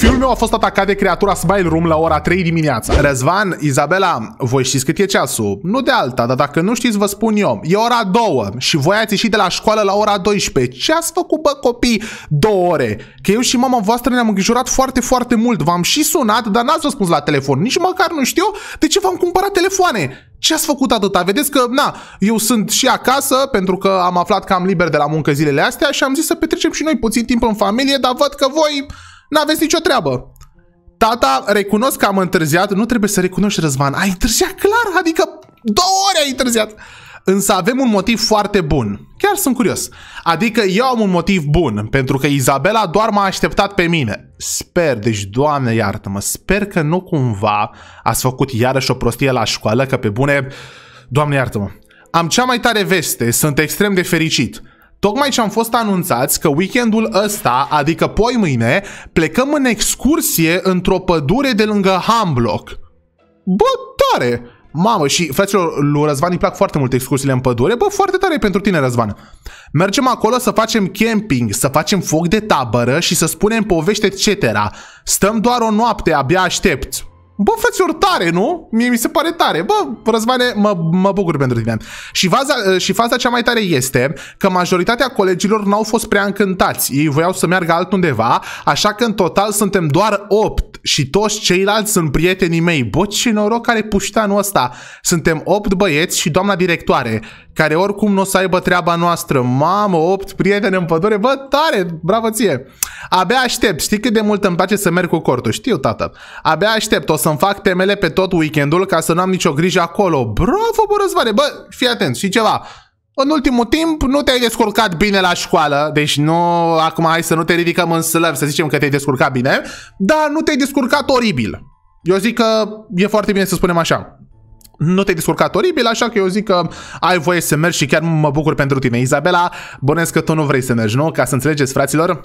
Fiul meu a fost atacat de creatura Smile Room la ora 3 dimineața. Răzvan, Izabela, voi știți cât e ceasul? Nu de alta, dar dacă nu știți, vă spun eu. E ora 2 și voi ați ieșit de la școală la ora 12. Ce ați făcut, bă, copii? Două ore. Că eu și mama voastră ne-am îngrijorat foarte, foarte mult. V-am și sunat, dar n-ați răspuns la telefon. Nici măcar nu știu de ce v-am cumpărat telefoane. Ce ați făcut atâta? Vedeți că, na, eu sunt și acasă pentru că am aflat că am liber de la muncă zilele astea și am zis să petrecem și noi puțin timp în familie, dar văd că voi N-aveți nicio treabă. Tata, recunosc că am întârziat. Nu trebuie să recunoști, Răzvan. Ai întârziat clar, adică două ore ai întârziat. Însă avem un motiv foarte bun. Chiar sunt curios. Adică eu am un motiv bun, pentru că Izabela doar m-a așteptat pe mine. Sper, deci, Doamne iartă-mă, sper că nu cumva ați făcut iarăși o prostie la școală, că pe bune... Doamne iartă-mă. Am cea mai tare veste, sunt extrem de fericit. Tocmai ce am fost anunțați că weekendul ăsta, adică poi mâine, plecăm în excursie într-o pădure de lângă Hamblock. Bă, tare! Mamă, și fraților, lui Răzvan îi plac foarte mult excursiile în pădure. Bă, foarte tare pentru tine, Răzvan. Mergem acolo să facem camping, să facem foc de tabără și să spunem povești etc. Stăm doar o noapte, abia aștept. Bă, frățior, tare, nu? Mie mi se pare tare. Bă, Răzvane, mă, mă bucur pentru tine. Și faza, ă, și faza cea mai tare este că majoritatea colegilor n-au fost prea încântați. Ei voiau să meargă altundeva, așa că în total suntem doar 8 și toți ceilalți sunt prietenii mei. Bă, ce noroc are puștanul ăsta. Suntem 8 băieți și doamna directoare, care oricum nu o să aibă treaba noastră. Mamă, 8 prieteni în pădure. Bă, tare, bravo ție. Abia aștept. Știi cât de mult îmi place să merg cu cortul? Știu, tată. Abia aștept. O să să-mi fac temele pe tot weekendul ca să nu am nicio grijă acolo. Bravo, bă, răzvare. Bă, fii atent, și ceva. În ultimul timp nu te-ai descurcat bine la școală, deci nu, acum hai să nu te ridicăm în slăv, să zicem că te-ai descurcat bine, dar nu te-ai descurcat oribil. Eu zic că e foarte bine să spunem așa nu te-ai descurcat oribil, așa că eu zic că ai voie să mergi și chiar mă bucur pentru tine. Izabela, bănesc că tu nu vrei să mergi, nu? Ca să înțelegeți, fraților.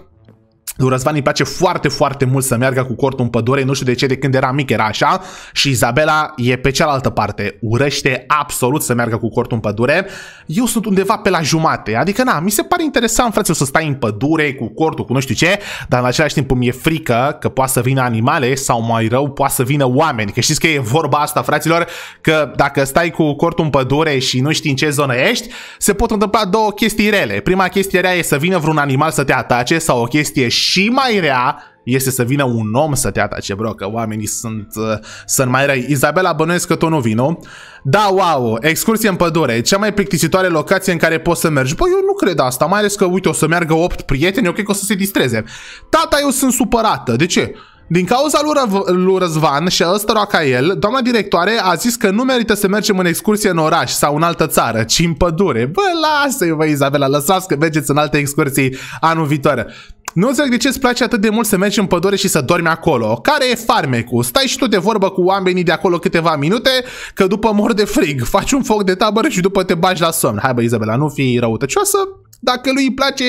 Lui Răzvan îi place foarte, foarte mult să meargă cu cortul în pădure, nu știu de ce, de când era mic era așa și Izabela e pe cealaltă parte, urăște absolut să meargă cu cortul în pădure. Eu sunt undeva pe la jumate, adică na, mi se pare interesant, frate, să stai în pădure cu cortul, cu nu știu ce, dar în același timp mi e frică că poate să vină animale sau mai rău, poate să vină oameni, că știți că e vorba asta, fraților, că dacă stai cu cortul în pădure și nu știi în ce zonă ești, se pot întâmpla două chestii rele. Prima chestie rea e să vină vreun animal să te atace sau o chestie și mai rea este să vină un om să te atace, bro, că oamenii sunt, uh, sunt mai răi. Izabela bănuiesc că tot nu Nu, Da, wow, excursie în pădure, cea mai plictisitoare locație în care poți să mergi. Bă, eu nu cred asta, mai ales că, uite, o să meargă 8 prieteni, eu cred că o să se distreze. Tata, eu sunt supărată. De ce? Din cauza lui, Ră- lui Răzvan și ăstora ca el, doamna directoare a zis că nu merită să mergem în excursie în oraș sau în altă țară, ci în pădure. Bă, lasă-i, vă, Izabela, lăsați că mergeți în alte excursii anul viitor. Nu înțeleg de ce îți place atât de mult să mergi în pădure și să dormi acolo. Care e farmecul? Stai și tu de vorbă cu oamenii de acolo câteva minute, că după mor de frig, faci un foc de tabără și după te bagi la somn. Hai bă, Izabela, nu fi răutăcioasă. Dacă lui îi place,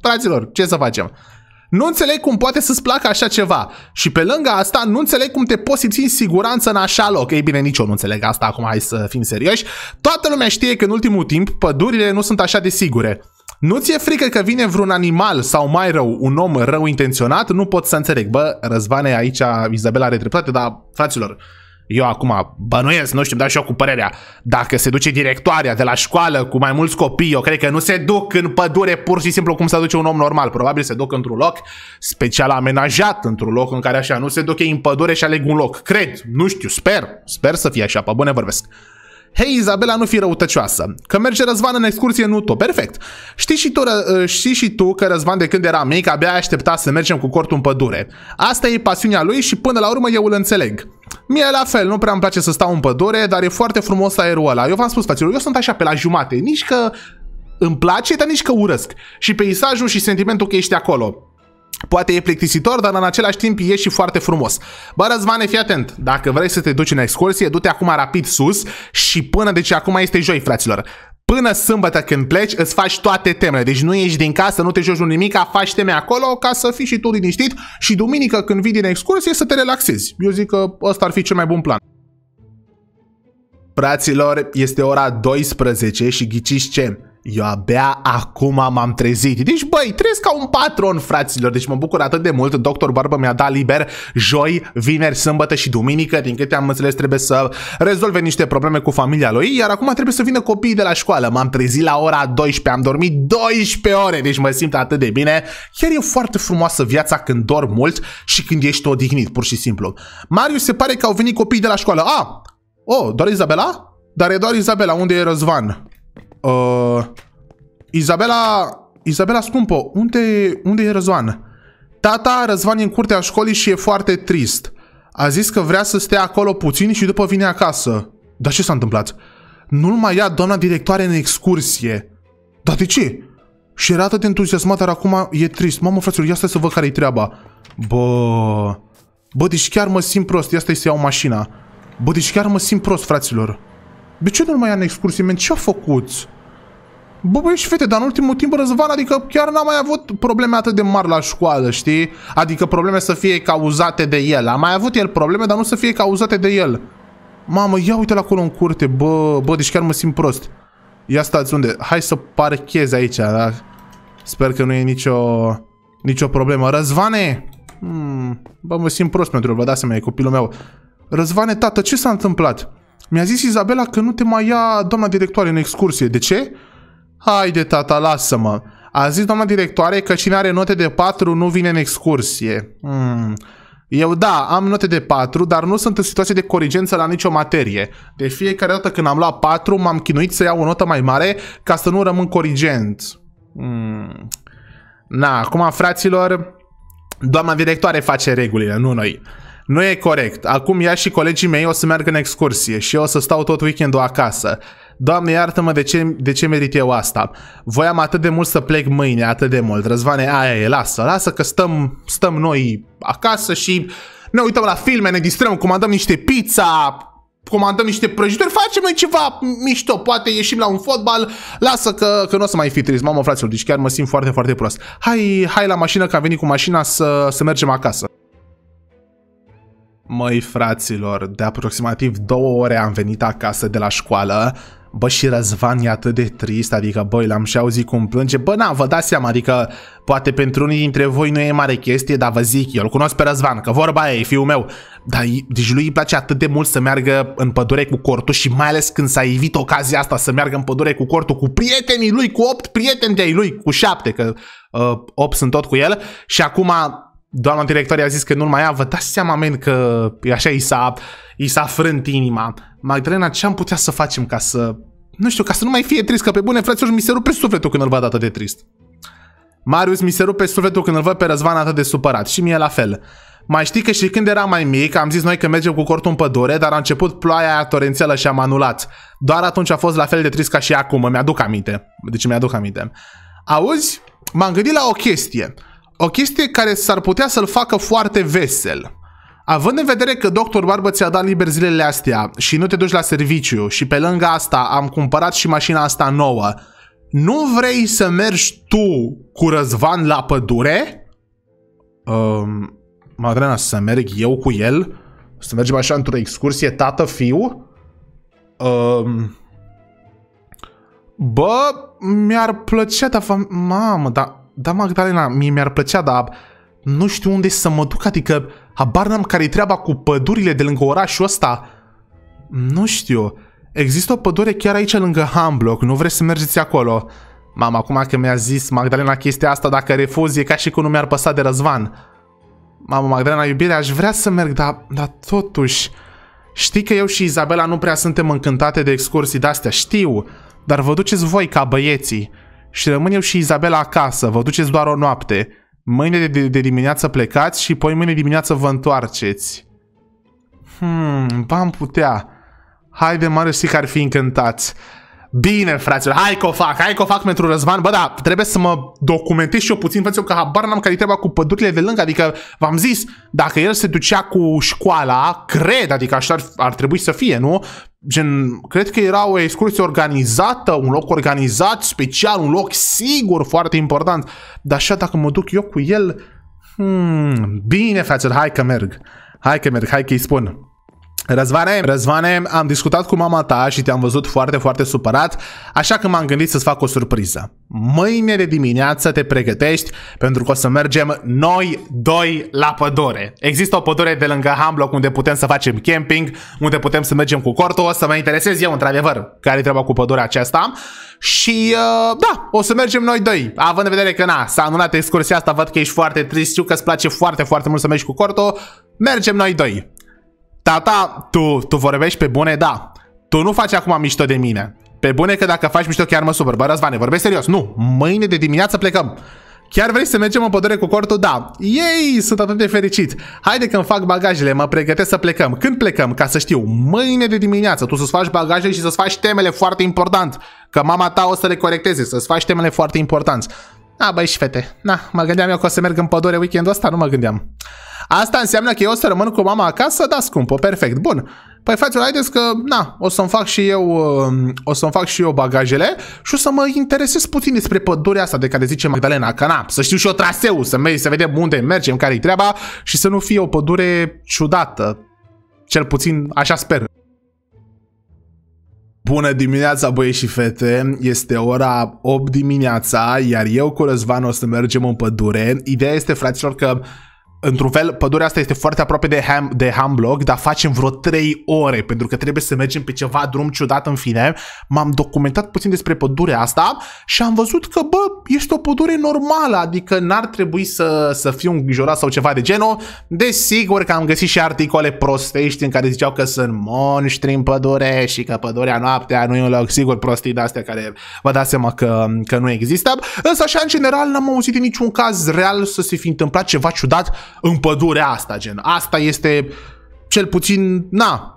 fraților, ce să facem? Nu înțeleg cum poate să-ți placă așa ceva. Și pe lângă asta, nu înțeleg cum te poți simți în siguranță în așa loc. Ei bine, nici eu nu înțeleg asta acum, hai să fim serioși. Toată lumea știe că în ultimul timp pădurile nu sunt așa de sigure. Nu ți-e frică că vine vreun animal sau mai rău, un om rău intenționat? Nu pot să înțeleg. Bă, Răzvane, aici Izabela are dreptate, dar, fraților, eu acum bănuiesc, nu știu, dar și eu cu părerea, dacă se duce directoarea de la școală cu mai mulți copii, eu cred că nu se duc în pădure pur și simplu cum se duce un om normal. Probabil se duc într-un loc special amenajat, într-un loc în care așa nu se duc ei în pădure și aleg un loc. Cred, nu știu, sper, sper să fie așa, pe bune vorbesc. Hei, Izabela, nu fi răutăcioasă. Că merge Răzvan în excursie nu UTO. Perfect. Știi și tu, ră, ă, știi și tu că Răzvan de când era mic abia aștepta să mergem cu cortul în pădure. Asta e pasiunea lui și până la urmă eu îl înțeleg. Mie la fel, nu prea îmi place să stau în pădure, dar e foarte frumos aerul ăla. Eu v-am spus, fraților, eu sunt așa pe la jumate, nici că îmi place, dar nici că urăsc. Și peisajul și sentimentul că ești acolo. Poate e plictisitor, dar în același timp e și foarte frumos. Bă, Răzvane, fii atent. Dacă vrei să te duci în excursie, du-te acum rapid sus și până deci acum este joi, fraților. Până sâmbătă când pleci, îți faci toate temele. Deci nu ieși din casă, nu te joci cu nimic, faci teme acolo ca să fii și tu liniștit și duminică când vii din excursie să te relaxezi. Eu zic că ăsta ar fi cel mai bun plan. Fraților, este ora 12 și ghiciți ce? Eu abia acum m-am trezit. Deci, băi, trăiesc ca un patron, fraților. Deci mă bucur atât de mult. Doctor Barba mi-a dat liber joi, vineri, sâmbătă și duminică. Din câte am înțeles, trebuie să rezolve niște probleme cu familia lui. Iar acum trebuie să vină copiii de la școală. M-am trezit la ora 12, am dormit 12 ore. Deci mă simt atât de bine. Chiar e foarte frumoasă viața când dorm mult și când ești odihnit, pur și simplu. Mariu, se pare că au venit copiii de la școală. A, ah! oh, doar Izabela? Dar e doar Izabela, unde e Răzvan? Uh, Izabela, Izabela scumpă, unde, unde e Răzvan? Tata, Răzvan e în curtea școlii și e foarte trist. A zis că vrea să stea acolo puțin și după vine acasă. Dar ce s-a întâmplat? Nu-l mai ia doamna directoare în excursie. Dar de ce? Și era atât de entuziasmat, dar acum e trist. Mamă, fraților, ia stai să văd care-i treaba. Bă... Bă, deci chiar mă simt prost. Ia stai să iau mașina. Bă, deci chiar mă simt prost, fraților. De ce nu mai ia în excursie, men? Ce-a făcut? Bă, băi și fete, dar în ultimul timp, Răzvan, adică chiar n-am mai avut probleme atât de mari la școală, știi? Adică probleme să fie cauzate de el. Am mai avut el probleme, dar nu să fie cauzate de el. Mamă, ia uite la acolo în curte, bă, bă, deci chiar mă simt prost. Ia stați unde? Hai să parchez aici, da? Sper că nu e nicio, nicio problemă. Răzvane! Hmm, bă, mă simt prost pentru el, vă dați seama, e copilul meu. Răzvane, tată, ce s-a întâmplat? Mi-a zis Izabela că nu te mai ia doamna directoare în excursie. De ce? Haide, tata, lasă-mă. A zis doamna directoare că cine are note de 4 nu vine în excursie. Hmm. Eu da, am note de 4, dar nu sunt în situație de corigență la nicio materie. De fiecare dată când am luat 4, m-am chinuit să iau o notă mai mare ca să nu rămân corigent. Hmm. Na, acum, fraților, doamna directoare face regulile, nu noi. Nu e corect. Acum ea și colegii mei o să meargă în excursie și eu o să stau tot weekendul acasă. Doamne iartă-mă de ce, de ce merit eu asta. Voiam atât de mult să plec mâine, atât de mult. Răzvane, aia e, lasă, lasă că stăm, stăm noi acasă și ne uităm la filme, ne distrăm, comandăm niște pizza, comandăm niște prăjituri, facem noi ceva mișto, poate ieșim la un fotbal, lasă că, că nu o să mai fi trist, mamă fraților, deci chiar mă simt foarte, foarte prost. Hai, hai la mașină că am venit cu mașina să, să mergem acasă. Măi, fraților, de aproximativ două ore am venit acasă de la școală, Bă, și Răzvan e atât de trist, adică, băi, l-am și auzit cum plânge. Bă, na, vă dați seama, adică, poate pentru unii dintre voi nu e mare chestie, dar vă zic, eu îl cunosc pe Răzvan, că vorba e, fiul meu. Dar deci lui îi place atât de mult să meargă în pădure cu cortul și mai ales când s-a evit ocazia asta să meargă în pădure cu cortul cu prietenii lui, cu opt prieteni de-ai lui, cu șapte, că uh, opt sunt tot cu el. Și acum doamna directoare a zis că nu mai ia, vă dați seama, men, că așa i s-a, i s-a frânt inima. Magdalena, ce am putea să facem ca să, nu știu, ca să nu mai fie trist, că pe bune, fraților, mi se rupe sufletul când îl văd atât de trist. Marius mi se rupe sufletul când îl văd pe Răzvan atât de supărat și mie la fel. Mai știi că și când eram mai mic, am zis noi că mergem cu cortul în pădure, dar a început ploaia aia torențială și am anulat. Doar atunci a fost la fel de trist ca și acum, îmi aduc aminte. Deci mi-aduc aminte. Auzi, m-am gândit la o chestie o chestie care s-ar putea să-l facă foarte vesel. Având în vedere că doctor Barbă ți-a dat liber zilele astea și nu te duci la serviciu și pe lângă asta am cumpărat și mașina asta nouă, nu vrei să mergi tu cu Răzvan la pădure? Um, Madrena, să merg eu cu el? Să mergem așa într-o excursie tată-fiu? Um, ehm, bă, mi-ar plăcea, dar... Mamă, dar da, Magdalena, mie mi-ar plăcea, dar nu știu unde să mă duc, adică habar n-am care-i treaba cu pădurile de lângă orașul ăsta. Nu știu, există o pădure chiar aici lângă Hamblock, nu vreți să mergeți acolo? Mama, acum că mi-a zis Magdalena chestia asta, dacă refuz, e ca și cum nu mi-ar păsa de răzvan. Mama, Magdalena, iubire, aș vrea să merg, dar, dar totuși... Știi că eu și Izabela nu prea suntem încântate de excursii de-astea, știu, dar vă duceți voi ca băieții și rămân eu și Izabela acasă, vă duceți doar o noapte. Mâine de, de dimineață plecați și poi mâine dimineață vă întoarceți. Hmm, v-am putea. Haide, mă, știi că ar fi încântați. Bine, fraților, hai că o fac, hai că o fac pentru Răzvan. Bă, da, trebuie să mă documentez și eu puțin, fraților, că habar n-am care treaba cu pădurile de lângă. Adică, v-am zis, dacă el se ducea cu școala, cred, adică așa ar, ar trebui să fie, nu? Gen, cred că era o excursie organizată, un loc organizat, special, un loc sigur, foarte important. Dar așa, dacă mă duc eu cu el... Hmm, bine, fraților, hai că merg. Hai că merg, hai că îi spun. Răzvane, Răzvane, am discutat cu mama ta și te-am văzut foarte, foarte supărat, așa că m-am gândit să-ți fac o surpriză. Mâine de dimineață te pregătești pentru că o să mergem noi doi la pădure. Există o pădure de lângă Hamblock unde putem să facem camping, unde putem să mergem cu cortul, o să mă interesez eu într-adevăr care treaba cu pădurea aceasta și uh, da, o să mergem noi doi. Având în vedere că na, s-a anulat excursia asta, văd că ești foarte trist, știu că îți place foarte, foarte mult să mergi cu cortul, mergem noi doi. Tata, tu, tu vorbești pe bune? Da. Tu nu faci acum mișto de mine. Pe bune că dacă faci mișto chiar mă supăr. Bă, Răzvane, vorbești serios. Nu, mâine de dimineață plecăm. Chiar vrei să mergem în pădure cu cortul? Da. Ei, sunt atât de fericit. Haide că îmi fac bagajele, mă pregătesc să plecăm. Când plecăm? Ca să știu. Mâine de dimineață. Tu să-ți faci bagajele și să-ți faci temele foarte important. Că mama ta o să le corecteze. Să-ți faci temele foarte important. Na, da, băi și fete, na, da, mă gândeam eu că o să merg în pădure weekendul ăsta, nu mă gândeam. Asta înseamnă că eu o să rămân cu mama acasă? Da, scumpă, perfect, bun. Păi fraților, haideți că, na, o să-mi fac și eu, um, o să-mi fac și eu bagajele și o să mă interesez puțin despre pădurea asta de care zice Magdalena, că na, să știu și eu traseu, să, merg, să vedem unde mergem, care-i treaba și să nu fie o pădure ciudată. Cel puțin așa sper. Bună dimineața băieți și fete, este ora 8 dimineața, iar eu cu Răzvan o să mergem în pădure. Ideea este, fraților, că într-un fel, pădurea asta este foarte aproape de, ham, de Hamblog, dar facem vreo 3 ore, pentru că trebuie să mergem pe ceva drum ciudat în fine. M-am documentat puțin despre pădurea asta și am văzut că, bă, este o pădure normală, adică n-ar trebui să, să fiu îngrijorat sau ceva de genul. Desigur că am găsit și articole prostești în care ziceau că sunt monștri în pădure și că pădurea noaptea nu e un loc sigur prostii de astea care vă dați seama că, că nu există. Însă așa, în general, n-am auzit în niciun caz real să se fi întâmplat ceva ciudat în pădurea asta, gen. Asta este cel puțin, na,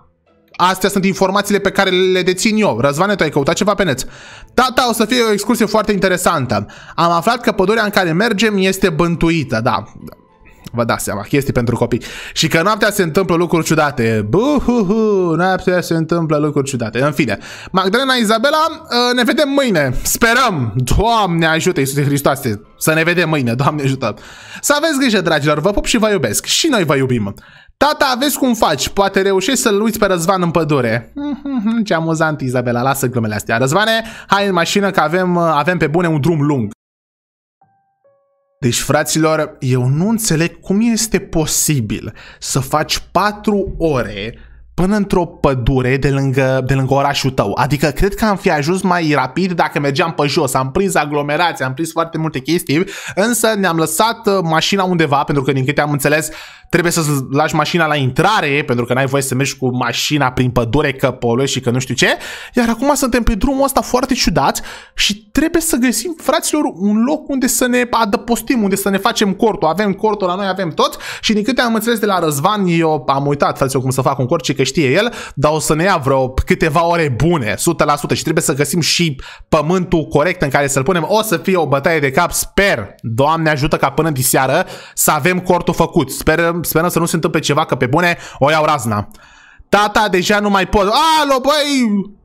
Astea sunt informațiile pe care le dețin eu. Răzvane, tu ai căutat ceva pe net. Tata, da, da, o să fie o excursie foarte interesantă. Am aflat că pădurea în care mergem este bântuită, da. Vă dați seama, chestii pentru copii. Și că noaptea se întâmplă lucruri ciudate. Buhuhu, noaptea se întâmplă lucruri ciudate. În fine, Magdalena Izabela, ă, ne vedem mâine. Sperăm. Doamne ajută, Iisuse Hristoase, să ne vedem mâine. Doamne ajută. Să aveți grijă, dragilor, vă pup și vă iubesc. Și noi vă iubim. Tata, vezi cum faci, poate reușești să-l uiți pe Răzvan în pădure. Ce amuzant, Izabela, lasă glumele astea. Răzvane, hai în mașină că avem, avem pe bune un drum lung. Deci, fraților, eu nu înțeleg cum este posibil să faci 4 ore până într-o pădure de lângă, de lângă orașul tău. Adică cred că am fi ajuns mai rapid dacă mergeam pe jos. Am prins aglomerații, am prins foarte multe chestii, însă ne-am lăsat uh, mașina undeva, pentru că din câte am înțeles trebuie să lași mașina la intrare, pentru că n-ai voie să mergi cu mașina prin pădure, că poluezi și că nu știu ce. Iar acum suntem pe drumul ăsta foarte ciudat și trebuie să găsim, fraților, un loc unde să ne adăpostim, unde să ne facem cortul. Avem cortul la noi, avem tot și din câte am înțeles de la Răzvan, eu am uitat, fraților, cum să fac un cort, și că că știe el, dar o să ne ia vreo câteva ore bune, 100% și trebuie să găsim și pământul corect în care să-l punem. O să fie o bătaie de cap, sper, Doamne ajută ca până diseară să avem cortul făcut. Sper, sperăm să nu se întâmple ceva, că pe bune o iau razna. Tata, deja nu mai pot. Alo, băi,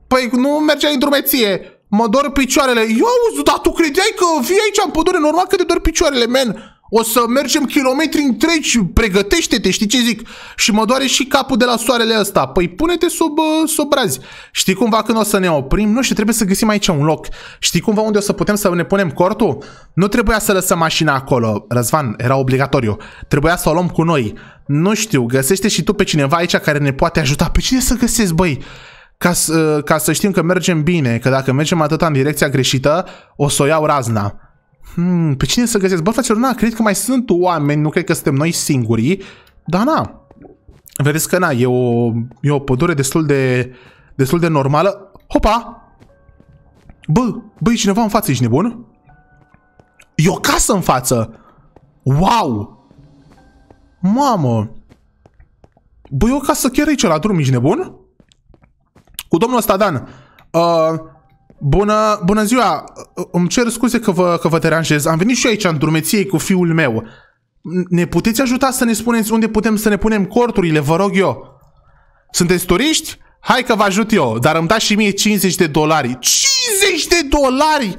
păi nu mergeai în drumeție. Mă dor picioarele. Eu, dar tu credeai că vii aici în pădure normal că te dor picioarele, men. O să mergem kilometri întregi, pregătește-te, știi ce zic? Și mă doare și capul de la soarele ăsta. Păi pune-te sub, uh, sub brazi. Știi cumva când o să ne oprim? Nu știu, trebuie să găsim aici un loc. Știi cumva unde o să putem să ne punem cortul? Nu trebuia să lăsăm mașina acolo, Răzvan, era obligatoriu. Trebuia să o luăm cu noi. Nu știu, găsește și tu pe cineva aici care ne poate ajuta. Pe cine să găsesc, băi? Ca, să, ca să știm că mergem bine, că dacă mergem atâta în direcția greșită, o să o iau razna. Hmm, pe cine să găsesc? Bă, fraților, na, cred că mai sunt oameni, nu cred că suntem noi singurii, dar na, vedeți că na, e o, e o pădure destul de, destul de normală. Hopa! Bă, băi, cineva în față, ești nebun? E o casă în față! Wow! Mamă! Băi, o casă chiar aici la drum, ești nebun? Cu domnul ăsta, Dan. Uh, Bună, bună ziua! Îmi cer scuze că vă, că vă deranjez. Am venit și eu aici în drumeție cu fiul meu. Ne puteți ajuta să ne spuneți unde putem să ne punem corturile, vă rog eu? Sunteți turiști? Hai că vă ajut eu, dar îmi dați și mie 50 de dolari. 50 de dolari!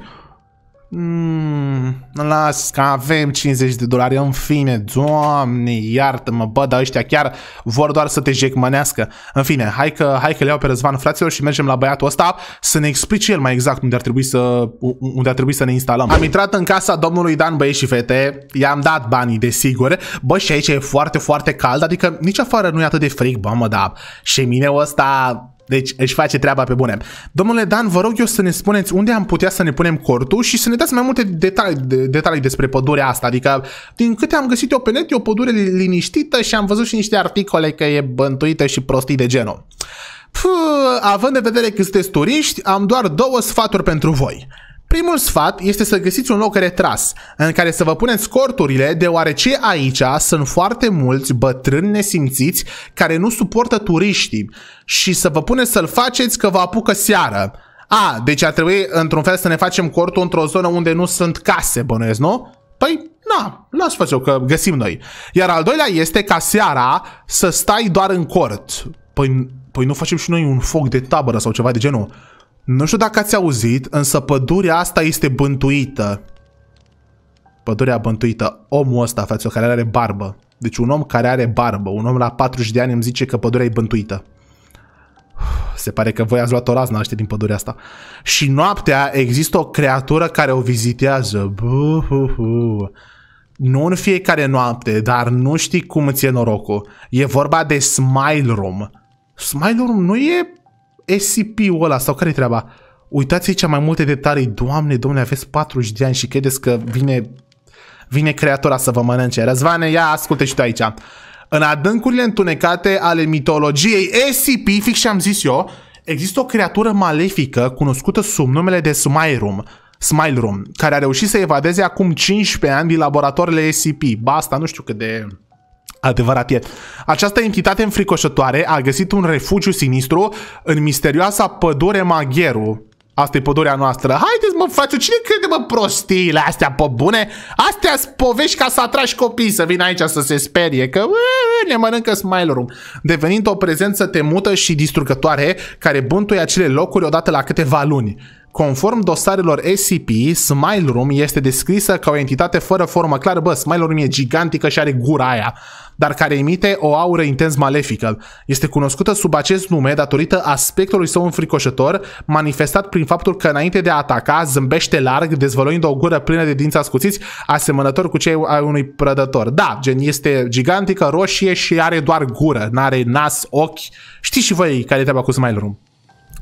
Mm, las că avem 50 de dolari în fine, doamne, iartă-mă, bă, dar ăștia chiar vor doar să te jecmănească. În fine, hai că, hai că le iau pe Răzvan, fraților, și mergem la băiatul ăsta să ne explice el mai exact unde ar trebui să, unde ar trebui să ne instalăm. Am intrat în casa domnului Dan, băieți și fete, i-am dat banii, desigur. Bă, și aici e foarte, foarte cald, adică nici afară nu e atât de frig, bă, mă, Și mine ăsta deci își face treaba pe bune. Domnule Dan, vă rog eu să ne spuneți unde am putea să ne punem cortul și să ne dați mai multe detalii, detalii despre pădurea asta. Adică, din câte am găsit eu pe net, e o pădure liniștită și am văzut și niște articole că e bântuită și prostii de genul. Puh, având în vedere că sunteți turiști, am doar două sfaturi pentru voi. Primul sfat este să găsiți un loc retras, în care să vă puneți corturile, deoarece aici sunt foarte mulți bătrâni nesimțiți care nu suportă turiștii și să vă puneți să-l faceți că vă apucă seară. A, deci ar trebui într-un fel să ne facem cortul într-o zonă unde nu sunt case, bănuiesc, nu? Păi, na, las face că găsim noi. Iar al doilea este ca seara să stai doar în cort. Păi, păi nu facem și noi un foc de tabără sau ceva de genul. Nu știu dacă ați auzit, însă pădurea asta este bântuită. Pădurea bântuită. Omul ăsta, față care are barbă. Deci un om care are barbă, un om la 40 de ani îmi zice că pădurea e bântuită. Se pare că voi ați luat o razna aștept din pădurea asta. Și noaptea există o creatură care o vizitează. Buhuhu. Nu în fiecare noapte, dar nu știi cum îți e norocul. E vorba de Smile Room. Smile Room nu e SCP-ul ăla sau care-i treaba? Uitați aici mai multe detalii. Doamne, domnule, aveți 40 de ani și credeți că vine, vine creatura să vă mănânce. Răzvane, ia, asculte și tu aici. În adâncurile întunecate ale mitologiei SCP, fix și am zis eu, există o creatură malefică cunoscută sub numele de Smairum, Smile Room, care a reușit să evadeze acum 15 ani din laboratoarele SCP. Ba, asta nu știu cât de Adevărat e. Această entitate înfricoșătoare a găsit un refugiu sinistru în misterioasa pădure Magheru. Asta e pădurea noastră. Haideți mă, frate, cine crede mă prostiile astea pe bune? Astea sunt povești ca să atragi copii să vină aici să se sperie că ne mănâncă smile room. Devenind o prezență temută și distrugătoare care bântuie acele locuri odată la câteva luni. Conform dosarelor SCP, Smile Room este descrisă ca o entitate fără formă clară. Bă, Smile Room e gigantică și are gura aia, dar care emite o aură intens malefică. Este cunoscută sub acest nume datorită aspectului său înfricoșător, manifestat prin faptul că înainte de a ataca, zâmbește larg, dezvăluind o gură plină de dinți ascuțiți, asemănător cu cei ai unui prădător. Da, gen, este gigantică, roșie și are doar gură, n-are nas, ochi. Știți și voi care e treaba cu Smile Room.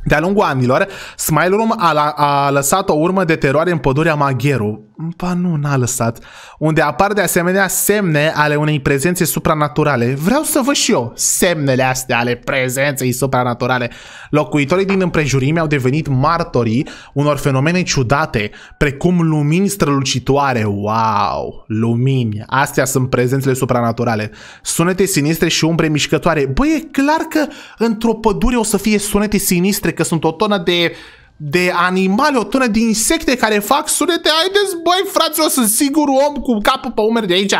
De-a lungul anilor, Smile Room a, la, a lăsat o urmă de teroare în pădurea Magheru. Ba nu, n-a lăsat. Unde apar de asemenea semne ale unei prezențe supranaturale. Vreau să văd și eu semnele astea ale prezenței supranaturale. Locuitorii din împrejurime au devenit martorii unor fenomene ciudate, precum lumini strălucitoare. Wow! Lumini! Astea sunt prezențele supranaturale. Sunete sinistre și umbre mișcătoare. Băi, e clar că într-o pădure o să fie sunete sinistre albistre, că sunt o tonă de de animale, o tonă de insecte care fac sunete. Haideți, băi, fraților, sunt singurul om cu capul pe umeri de aici.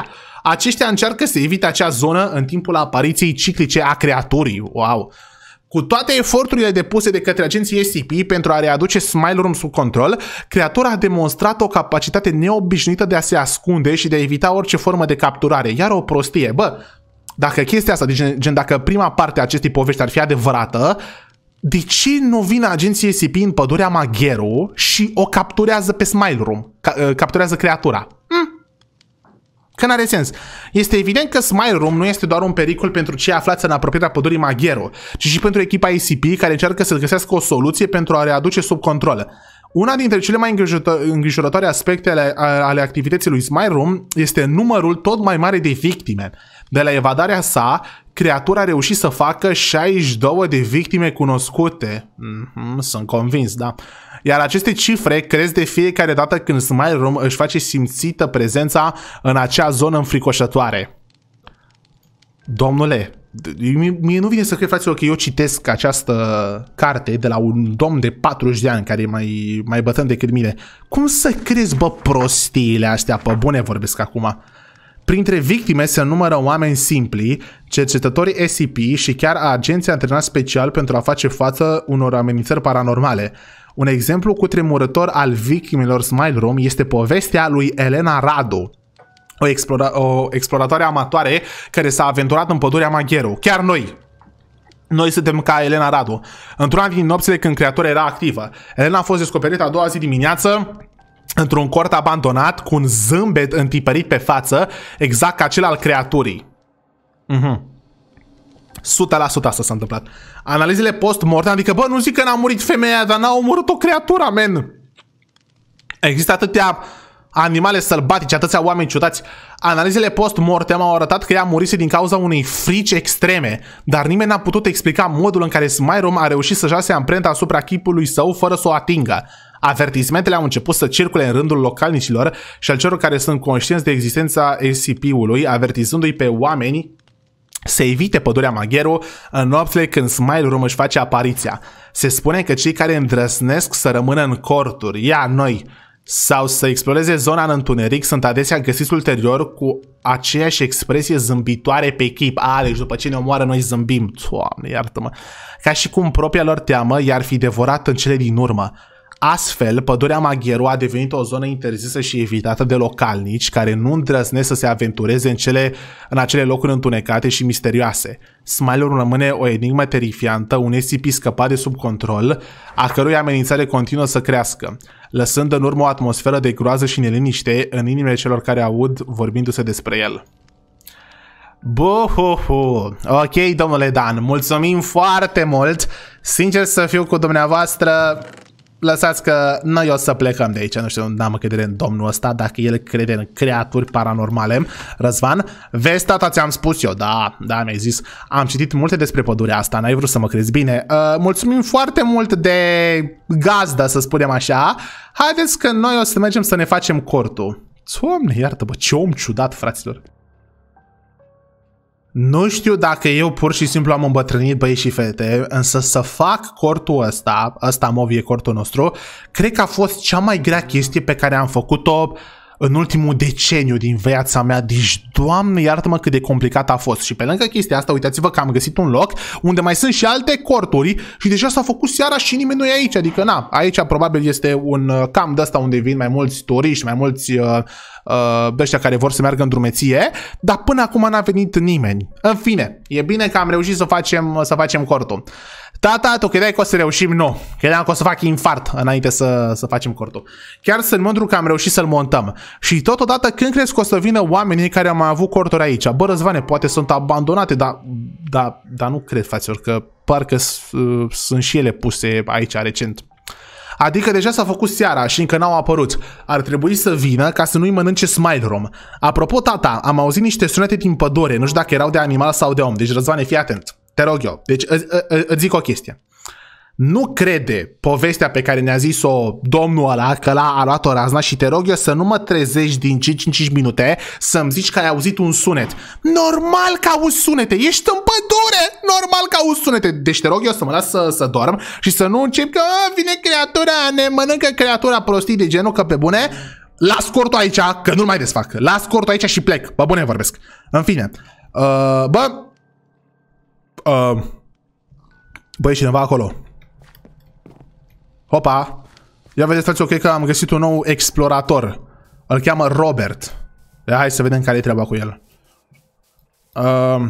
Aceștia încearcă să evite acea zonă în timpul apariției ciclice a creaturii. Wow! Cu toate eforturile depuse de către agenții SCP pentru a readuce Smile Room sub control, creatura a demonstrat o capacitate neobișnuită de a se ascunde și de a evita orice formă de capturare. Iar o prostie, bă, dacă chestia asta, gen dacă prima parte a acestei povești ar fi adevărată, de ce nu vin agenții SCP în pădurea Magheru și o capturează pe Smile Room? Ca, uh, capturează creatura. Hm? Că n-are sens. Este evident că Smile Room nu este doar un pericol pentru cei aflați în apropierea pădurii Magheru, ci și pentru echipa SCP care încearcă să găsească o soluție pentru a readuce sub control. Una dintre cele mai îngrijorătoare aspecte ale, ale activității lui Smile Room este numărul tot mai mare de victime. De la evadarea sa, creatura a reușit să facă 62 de victime cunoscute. Mm-hmm, sunt convins, da. Iar aceste cifre cresc de fiecare dată când Smile Room își face simțită prezența în acea zonă înfricoșătoare. Domnule, mie, nu vine să cred, fraților, că eu citesc această carte de la un domn de 40 de ani care e mai, mai bătând decât mine. Cum să crezi, bă, prostiile astea? Pe bune vorbesc acum. Printre victime se numără oameni simpli, cercetătorii SCP și chiar agenții antrenați special pentru a face față unor amenințări paranormale. Un exemplu cutremurător al victimelor Smile Room este povestea lui Elena Radu, o, explora- o exploratoare amatoare care s-a aventurat în pădurea Magheru. Chiar noi, noi suntem ca Elena Radu. Într-una din nopțile când creatora era activă, Elena a fost descoperită a doua zi dimineață într-un cort abandonat cu un zâmbet întipărit pe față, exact ca cel al creaturii. Mhm. 100% asta s-a întâmplat. Analizele post-mortem, adică, bă, nu zic că n-a murit femeia, dar n-a omorât o creatură, men. Există atâtea animale sălbatice, atâția oameni ciudați. Analizele post-mortem au arătat că ea murise din cauza unei frici extreme, dar nimeni n-a putut explica modul în care Smyrum a reușit să jase amprenta asupra chipului său fără să o atingă. Avertismentele au început să circule în rândul localnicilor și al celor care sunt conștienți de existența SCP-ului, avertizându-i pe oameni să evite pădurea Magheru în noaptele când Smile Room își face apariția. Se spune că cei care îndrăsnesc să rămână în corturi, ia noi, sau să exploreze zona în întuneric sunt adesea găsiți ulterior cu aceeași expresie zâmbitoare pe chip. A, deci după ce ne omoară noi zâmbim. Doamne, iartă-mă. Ca și cum propria lor teamă i-ar fi devorat în cele din urmă. Astfel, pădurea Magheru a devenit o zonă interzisă și evitată de localnici care nu îndrăznesc să se aventureze în, cele, în acele locuri întunecate și misterioase. smile rămâne o enigmă terifiantă, un SCP scăpat de sub control, a cărui amenințare continuă să crească, lăsând în urmă o atmosferă de groază și neliniște în inimile celor care aud vorbindu-se despre el. Buhuhu! Ok, domnule Dan, mulțumim foarte mult! Sincer să fiu cu dumneavoastră, lăsați că noi o să plecăm de aici, nu știu, n-am încredere în domnul ăsta, dacă el crede în creaturi paranormale, Răzvan. Vezi, tata, ți-am spus eu, da, da, mi-ai zis, am citit multe despre pădurea asta, n-ai vrut să mă crezi bine. Uh, mulțumim foarte mult de gazdă, să spunem așa. Haideți că noi o să mergem să ne facem cortul. Doamne, iartă, bă, ce om ciudat, fraților. Nu știu dacă eu pur și simplu am îmbătrânit băieți și fete, însă să fac cortul ăsta, ăsta movie cortul nostru, cred că a fost cea mai grea chestie pe care am făcut-o uh, în ultimul deceniu din viața mea, deci, doamne, iartă-mă cât de complicat a fost. Și pe lângă chestia asta, uitați-vă că am găsit un loc unde mai sunt și alte corturi și deja s-a făcut seara și nimeni nu e aici, adică na, aici probabil este un uh, cam de asta unde vin mai mulți turiști, mai mulți uh, uh, ăștia care vor să meargă în drumeție, dar până acum n-a venit nimeni. În fine, e bine că am reușit să facem, să facem cortul. Tata, tu credeai că o să reușim? Nu. Credeam că o să fac infart înainte să, să facem cortul. Chiar sunt mândru că am reușit să-l montăm. Și totodată, când crezi că o să vină oamenii care au mai avut corturi aici? Bă, Răzvane, poate sunt abandonate, dar, dar, dar nu cred, fraților, că parcă uh, sunt și ele puse aici recent. Adică deja s-a făcut seara și încă n-au apărut. Ar trebui să vină ca să nu-i mănânce Smile Rom. Apropo, tata, am auzit niște sunete din pădure, nu știu dacă erau de animal sau de om, deci Răzvane, fii atent. Te rog eu. Deci îți, zic o chestie. Nu crede povestea pe care ne-a zis-o domnul ăla, că l-a a luat o razna și te rog eu să nu mă trezești din 5 5 minute să-mi zici că ai auzit un sunet. Normal că auzi sunete, ești în pădure, normal că auzi sunete. Deci te rog eu să mă las să, să dorm și să nu încep că vine creatura, ne mănâncă creatura prostii de genul că pe bune las cortul aici, că nu-l mai desfac. Las cortul aici și plec. Bă, bune vorbesc. În fine. Uh, bă, Uh, băi, cineva acolo. Hopa! Ia vedeți, frate, ok că am găsit un nou explorator. Îl cheamă Robert. Ia hai să vedem care e treaba cu el. Uh,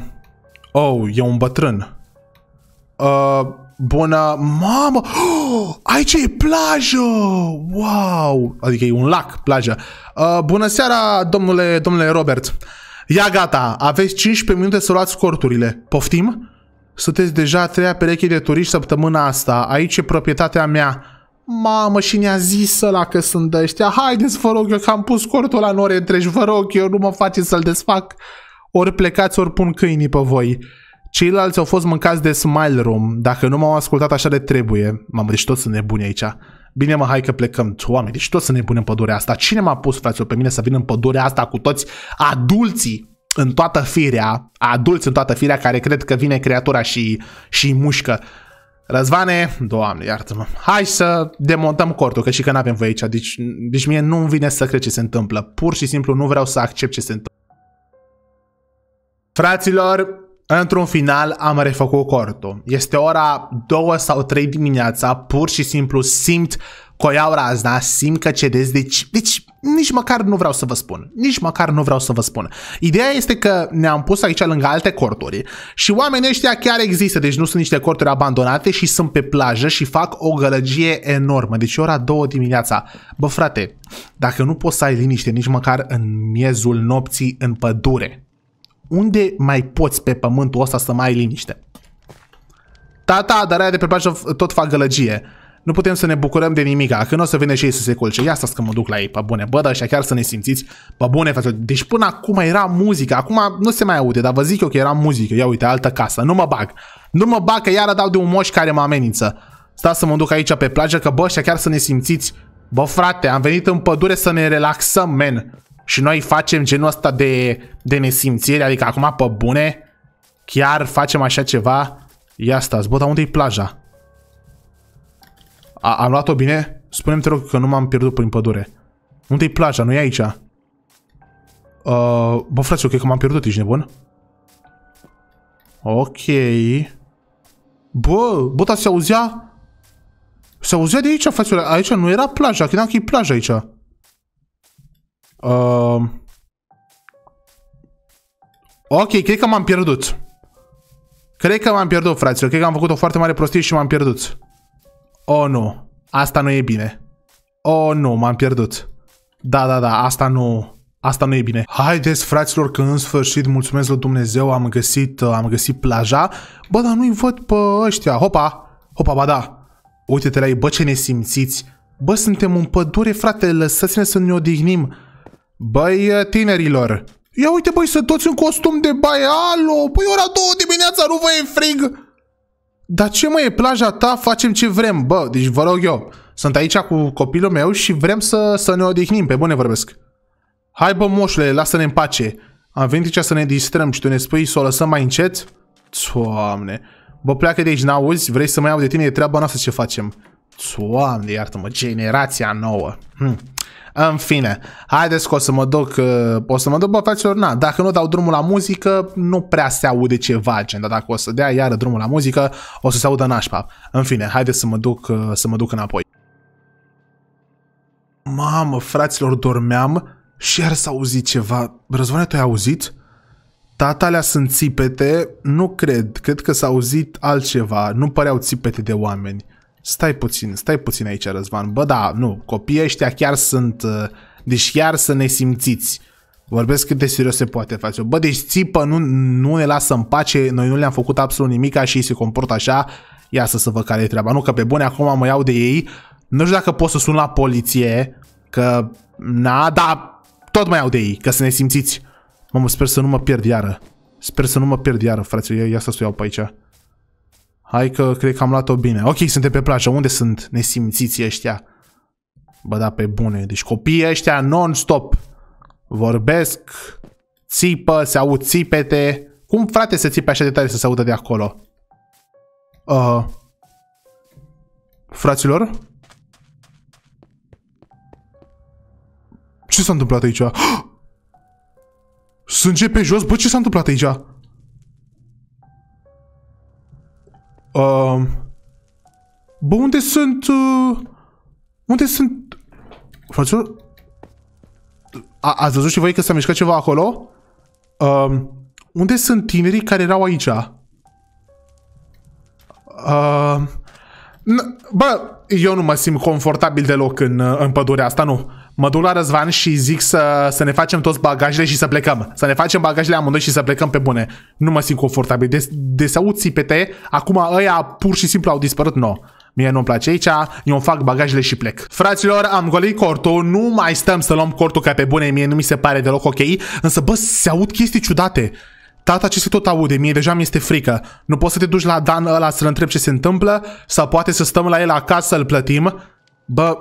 oh, e un bătrân. Uh, bună... Mamă! Oh, aici e plajă! Wow! Adică e un lac, plajă. Uh, bună seara, domnule, domnule Robert. Ia gata, aveți 15 minute să luați corturile. Poftim? Sunteți deja a treia pereche de turiști săptămâna asta. Aici e proprietatea mea. Mamă, și ne-a zis la că sunt ăștia. Haideți, vă rog, eu că am pus cortul la nori întregi. Vă rog, eu nu mă face să-l desfac. Ori plecați, ori pun câinii pe voi. Ceilalți au fost mâncați de Smile Room. Dacă nu m-au ascultat așa de trebuie. Mamă, deci toți sunt nebuni aici. Bine mă, hai că plecăm. Oameni, deci toți să ne punem în pădurea asta. Cine m-a pus, frate, pe mine să vin în pădurea asta cu toți adulții? în toată firea, adulți în toată firea, care cred că vine creatura și, și mușcă. Răzvane, doamne, iartă-mă, hai să demontăm cortul, că și că n-avem voie aici, deci, deci mie nu-mi vine să cred ce se întâmplă, pur și simplu nu vreau să accept ce se întâmplă. Fraților, într-un final am refăcut cortul. Este ora 2 sau 3 dimineața, pur și simplu simt coiau razna, da? simt că cedez, deci, deci nici măcar nu vreau să vă spun. Nici măcar nu vreau să vă spun. Ideea este că ne-am pus aici lângă alte corturi și oamenii ăștia chiar există, deci nu sunt niște corturi abandonate și sunt pe plajă și fac o gălăgie enormă. Deci ora două dimineața. Bă frate, dacă nu poți să ai liniște nici măcar în miezul nopții în pădure, unde mai poți pe pământul ăsta să mai ai liniște? Tata, dar aia de pe plajă tot fac gălăgie. Nu putem să ne bucurăm de nimica. nu o să vine și ei să se culce, ia stați că mă duc la ei, pe bune. Bă, dar chiar să ne simțiți pe bune, frate. Deci până acum era muzică, acum nu se mai aude, dar vă zic eu că era muzică. Ia uite, altă casă, nu mă bag. Nu mă bag că iară dau de un moș care mă amenință. Stați să mă duc aici pe plajă, că bă, așa chiar să ne simțiți. Bă, frate, am venit în pădure să ne relaxăm, men. Și noi facem genul ăsta de, de nesimțire, adică acum pe bune, chiar facem așa ceva. Ia stați, bă, dar unde e plaja? A, am luat-o bine? Spune-mi, te rog, că nu m-am pierdut prin pădure. Unde-i plaja? Nu e aici. Uh, bă, frate, ok, că m-am pierdut, ești nebun? Ok. Bă, bă, dar se auzea... Se auzea de aici, frate, aici nu era plaja, credeam că e plaja aici. Uh, ok, cred că m-am pierdut. Cred că m-am pierdut, fraților. Cred că am făcut o foarte mare prostie și m-am pierdut. Oh, nu. Asta nu e bine. Oh, nu, m-am pierdut. Da, da, da, asta nu... Asta nu e bine. Haideți, fraților, că în sfârșit, mulțumesc lui Dumnezeu, am găsit, am găsit plaja. Bă, dar nu-i văd pe ăștia. Hopa! Hopa, ba da! Uite-te la ei, bă, ce ne simțiți! Bă, suntem în pădure, frate, lăsați-ne să ne odihnim. Băi, tinerilor! Ia uite, băi, să toți în costum de baie, alo! Păi ora două dimineața, nu vă e frig! Dar ce mă e plaja ta, facem ce vrem, bă, deci vă rog eu. Sunt aici cu copilul meu și vrem să, să ne odihnim, pe bune vorbesc. Hai bă, moșule, lasă-ne în pace. Am venit aici să ne distrăm și tu ne spui să o lăsăm mai încet? Doamne. Bă, pleacă de aici, n-auzi? Vrei să mai iau de tine? E treaba noastră ce facem. Doamne, iartă-mă, generația nouă. Hm. În fine, haideți că o să mă duc, uh, o să mă duc fraților, na, dacă nu dau drumul la muzică, nu prea se aude ceva, gen, dar dacă o să dea iară drumul la muzică, o să se audă nașpa. În fine, haideți să mă duc, uh, să mă duc înapoi. Mamă, fraților, dormeam și iar s-a auzit ceva. Răzvane, tu ai auzit? Tata alea sunt țipete, nu cred, cred că s-a auzit altceva, nu păreau țipete de oameni stai puțin, stai puțin aici, Răzvan. Bă, da, nu, copiii ăștia chiar sunt, uh, deci chiar să ne simțiți. Vorbesc cât de serios se poate face. Bă, deci țipă, nu, nu ne lasă în pace, noi nu le-am făcut absolut nimic și ei se comportă așa. Ia să să vă care e treaba. Nu, că pe bune acum mă iau de ei. Nu știu dacă pot să sun la poliție, că, na, da, tot mai iau de ei, că să ne simțiți. Mamă, sper să nu mă pierd iară. Sper să nu mă pierd iară, frate, ia, ia să o iau pe aici. Hai că cred că am luat-o bine. Ok, suntem pe plajă. Unde sunt nesimțiții ăștia? Bă, da, pe bune. Deci copiii ăștia non-stop vorbesc, țipă, se aud țipete. Cum, frate, se țipe așa de tare să se audă de acolo? Uh, fraților? Ce s-a întâmplat aici? Sânge pe jos? Bă, ce s-a întâmplat aici? bă, unde sunt... Uh, unde sunt... Frățior? A, ați văzut și voi că s-a mișcat ceva acolo? unde sunt tinerii care erau aici? Uh, bă, eu nu mă simt confortabil deloc în, în pădurea asta, nu mă duc la Răzvan și zic să, să ne facem toți bagajele și să plecăm. Să ne facem bagajele amândoi și să plecăm pe bune. Nu mă simt confortabil. De, de să aud țipete, acum ăia pur și simplu au dispărut No, Mie nu-mi place aici, eu îmi fac bagajele și plec. Fraților, am golit cortul, nu mai stăm să luăm cortul ca pe bune, mie nu mi se pare deloc ok, însă bă, se aud chestii ciudate. Tata ce se tot aude, mie deja mi este frică. Nu poți să te duci la Dan ăla să-l întrebi ce se întâmplă sau poate să stăm la el acasă să-l plătim. Bă,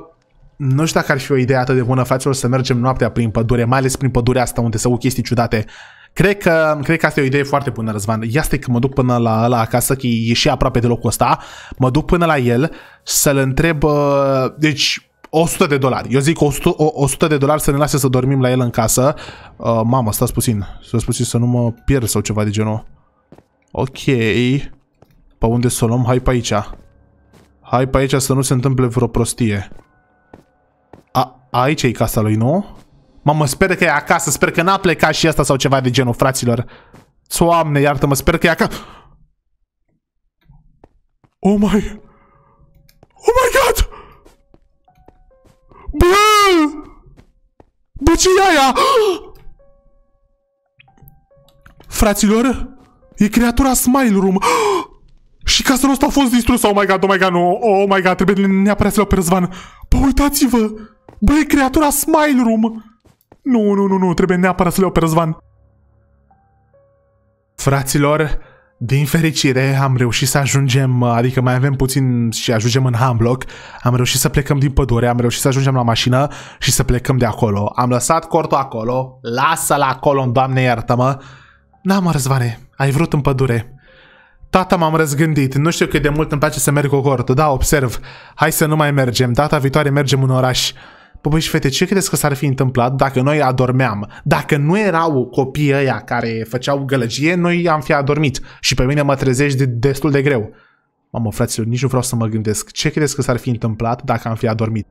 nu știu dacă ar fi o idee atât de bună, fraților, să mergem noaptea prin pădure, mai ales prin pădurea asta unde se au chestii ciudate. Cred că, cred că asta e o idee foarte bună, Răzvan. Ia stai că mă duc până la, la acasă, că e și aproape de locul ăsta. Mă duc până la el să-l întreb... Uh, deci, 100 de dolari. Eu zic 100, 100 de dolari să ne lase să dormim la el în casă. Uh, mamă, stați puțin. Stați puțin să nu mă pierd sau ceva de genul. Ok. Pe unde să o luăm? Hai pe aici. Hai pe aici să nu se întâmple vreo prostie. Aici e casa lui, nu? Mamă, sper că e acasă, sper că n-a plecat și asta sau ceva de genul, fraților. Soamne, iartă-mă, sper că e acasă. Oh my... Oh my god! Bă! Bă, ce e aia? Fraților, e creatura Smile Room. Și casa noastră a fost distrusă. Oh my god, oh my god, nu! oh my god, trebuie neapărat să le pe Răzvan. Bă, uitați-vă! Băi, creatura Smile Room! Nu, nu, nu, nu, trebuie neapărat să le operez van. Fraților, din fericire am reușit să ajungem, adică mai avem puțin și ajungem în Hamblock, am reușit să plecăm din pădure, am reușit să ajungem la mașină și să plecăm de acolo. Am lăsat cortul acolo, lasă-l acolo, doamne iartă-mă. N-am răzvane, ai vrut în pădure. Tata m-am răzgândit, nu știu cât de mult îmi place să merg cu cortul, da, observ. Hai să nu mai mergem, data viitoare mergem în oraș. Bă, păi, și fete, ce credeți că s-ar fi întâmplat dacă noi adormeam? Dacă nu erau copiii ăia care făceau gălăgie, noi am fi adormit. Și pe mine mă trezești de, destul de greu. Mamă, fraților, nici nu vreau să mă gândesc. Ce credeți că s-ar fi întâmplat dacă am fi adormit?